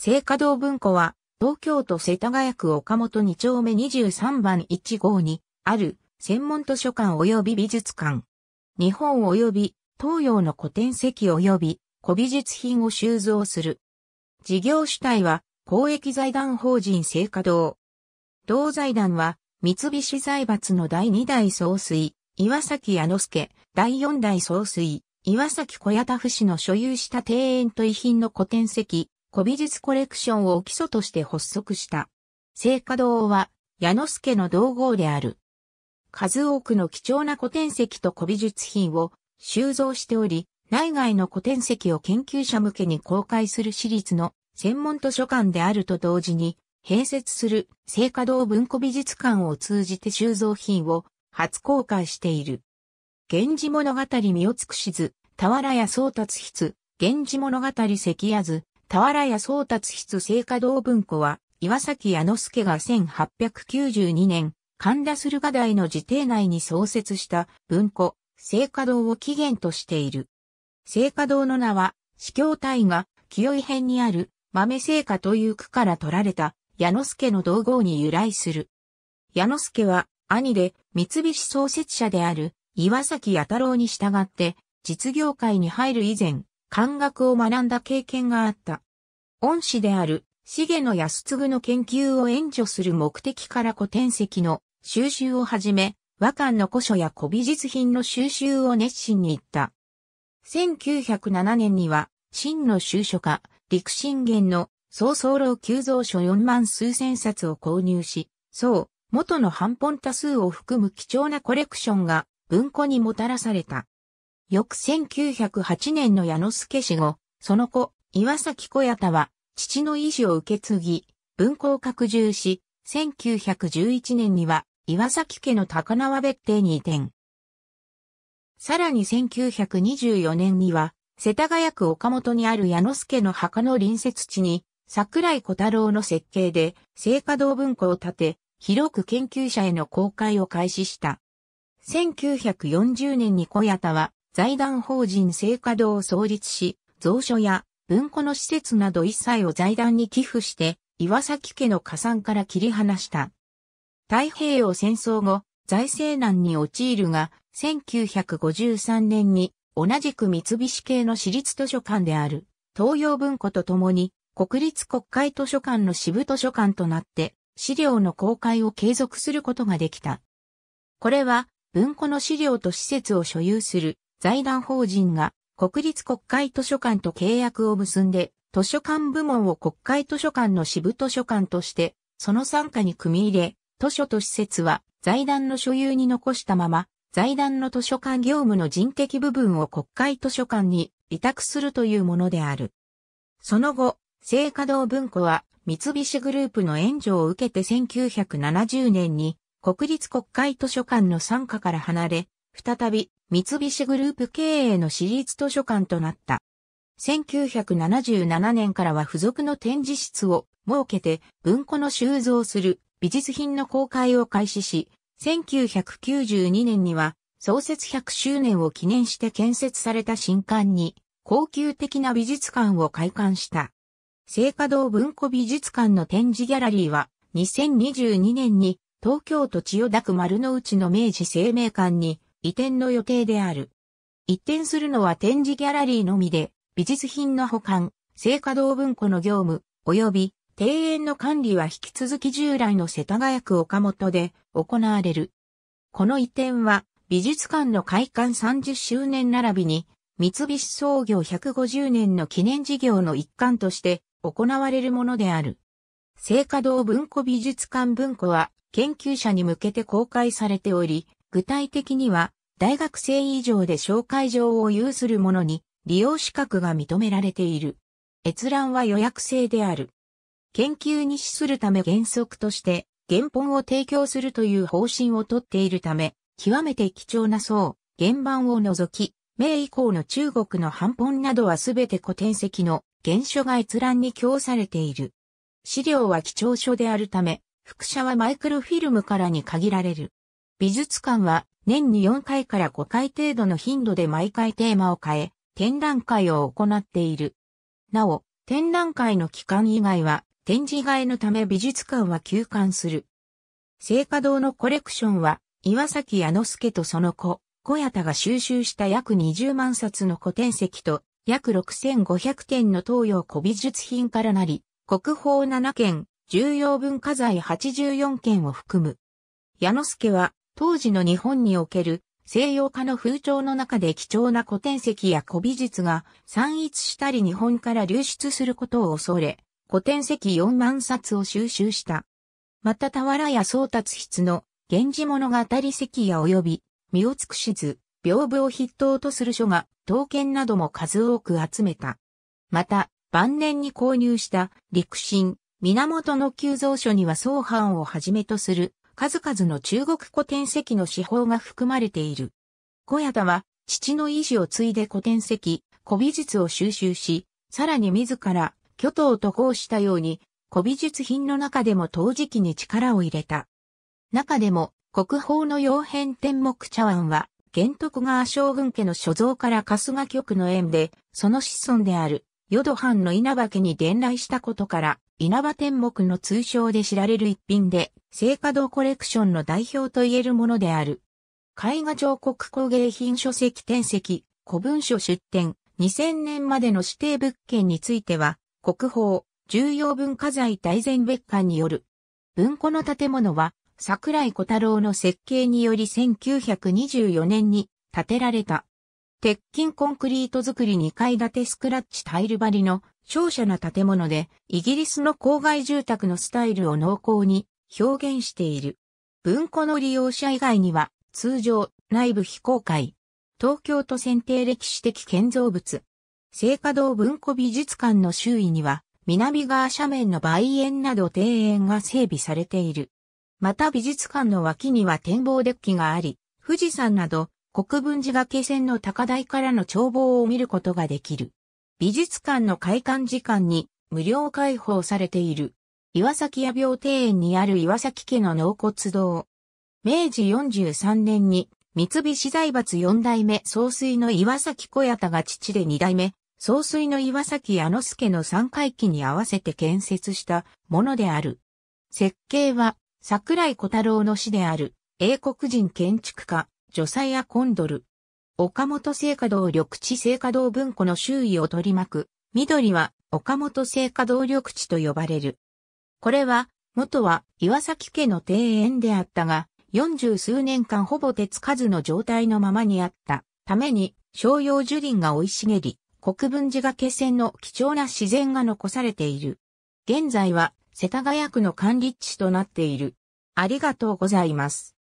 聖華堂文庫は、東京都世田谷区岡本2丁目23番1号に、ある、専門図書館及び美術館。日本及び、東洋の古典石及び、古美術品を収蔵する。事業主体は、公益財団法人聖華堂。同財団は、三菱財閥の第2代総帥、岩崎矢之助、第4代総帥、岩崎小屋田府市の所有した庭園と遺品の古典石、古美術コレクションを基礎として発足した。聖華堂は、矢之助の道号である。数多くの貴重な古典石と古美術品を収蔵しており、内外の古典石を研究者向けに公開する私立の専門図書館であると同時に、併設する聖華堂文庫美術館を通じて収蔵品を初公開している。源氏物語身を尽くしず、俵屋宗達筆、源氏物語関屋図、原屋宗達筆聖華堂文庫は、岩崎矢之助が1892年、神田駿河台の自邸内に創設した文庫、聖華堂を起源としている。聖華堂の名は、司教隊が、清い編にある、豆聖華という区から取られた、矢之助の道号に由来する。矢之助は、兄で、三菱創設者である、岩崎弥太郎に従って、実業界に入る以前、漢学を学んだ経験があった。恩師である、重野安次の研究を援助する目的から古典籍の収集をはじめ、和漢の古書や古美術品の収集を熱心に行った。1907年には、真の収書家、陸信玄の曹操老急増書4万数千冊を購入し、そう、元の半本多数を含む貴重なコレクションが文庫にもたらされた。翌1908年の矢之助氏後、その子、岩崎小谷田は、父の意志を受け継ぎ、文庫を拡充し、1911年には、岩崎家の高輪別邸に移転。さらに1924年には、世田谷区岡本にある矢之助の墓の隣接地に、桜井小太郎の設計で、聖火堂文庫を建て、広く研究者への公開を開始した。1940年に小谷田は、財団法人聖華堂を創立し、蔵書や文庫の施設など一切を財団に寄付して、岩崎家の加算から切り離した。太平洋戦争後、財政難に陥るが、1953年に同じく三菱系の私立図書館である東洋文庫とともに国立国会図書館の支部図書館となって資料の公開を継続することができた。これは文庫の資料と施設を所有する財団法人が国立国会図書館と契約を結んで、図書館部門を国会図書館の支部図書館として、その参加に組み入れ、図書と施設は財団の所有に残したまま、財団の図書館業務の人的部分を国会図書館に委託するというものである。その後、聖華堂文庫は三菱グループの援助を受けて1970年に国立国会図書館の参加から離れ、再び三菱グループ経営の私立図書館となった。1977年からは付属の展示室を設けて文庫の収蔵する美術品の公開を開始し、1992年には創設100周年を記念して建設された新館に高級的な美術館を開館した。聖華堂文庫美術館の展示ギャラリーは2022年に東京都千代田区丸の内の明治生命館に移転の予定である。移転するのは展示ギャラリーのみで、美術品の保管、聖華堂文庫の業務、及び庭園の管理は引き続き従来の世田谷区岡本で行われる。この移転は美術館の開館30周年並びに三菱創業150年の記念事業の一環として行われるものである。聖華堂文庫美術館文庫は研究者に向けて公開されており、具体的には、大学生以上で紹介状を有する者に利用資格が認められている。閲覧は予約制である。研究に資するため原則として原本を提供するという方針をとっているため、極めて貴重な層、原版を除き、明以降の中国の版本などはすべて古典籍の原書が閲覧に供されている。資料は貴重書であるため、副写はマイクロフィルムからに限られる。美術館は年に4回から5回程度の頻度で毎回テーマを変え、展覧会を行っている。なお、展覧会の期間以外は展示替えのため美術館は休館する。聖火堂のコレクションは、岩崎矢之助とその子、小谷田が収集した約20万冊の古典籍と、約6500点の東洋古美術品からなり、国宝7件、重要文化財84件を含む。矢之助は、当時の日本における西洋化の風潮の中で貴重な古典石や古美術が散逸したり日本から流出することを恐れ、古典石4万冊を収集した。また俵や宗達筆の源氏物語石や及び、身を尽くしず、屏風を筆頭とする書が、刀剣なども数多く集めた。また、晩年に購入した、陸神、源の急増書には宗藩をはじめとする、数々の中国古典石の手法が含まれている。小谷田は、父の意志を継いで古典石、古美術を収集し、さらに自ら、巨頭と合したように、古美術品の中でも陶磁器に力を入れた。中でも、国宝の洋変天目茶碗は、玄徳川将軍家の所蔵から春日局の縁で、その子孫である、淀藩の稲葉家に伝来したことから、稲葉天目の通称で知られる一品で、聖華堂コレクションの代表と言えるものである。絵画彫刻工芸品書籍転籍、古文書出展、2000年までの指定物件については、国宝、重要文化財大全別館による。文庫の建物は、桜井小太郎の設計により1924年に建てられた。鉄筋コンクリート造り2階建てスクラッチタイル張りの商社な建物で、イギリスの郊外住宅のスタイルを濃厚に表現している。文庫の利用者以外には、通常、内部非公開。東京都選定歴史的建造物。聖華堂文庫美術館の周囲には、南側斜面の梅園など庭園が整備されている。また美術館の脇には展望デッキがあり、富士山など国分寺崖線の高台からの眺望を見ることができる。美術館の開館時間に無料開放されている。岩崎屋病庭園にある岩崎家の納骨堂。明治43年に三菱財閥4代目総帥の岩崎小屋田が父で2代目総帥の岩崎矢之助の三回忌に合わせて建設したものである。設計は桜井小太郎の師である英国人建築家、女才屋コンドル、岡本聖火堂緑地聖火堂文庫の周囲を取り巻く、緑は岡本聖火堂緑地と呼ばれる。これは、元は岩崎家の庭園であったが、四十数年間ほぼ手つかずの状態のままにあったために、商用樹林が生い茂り、国分寺が決戦の貴重な自然が残されている。現在は世田谷区の管理地となっている。ありがとうございます。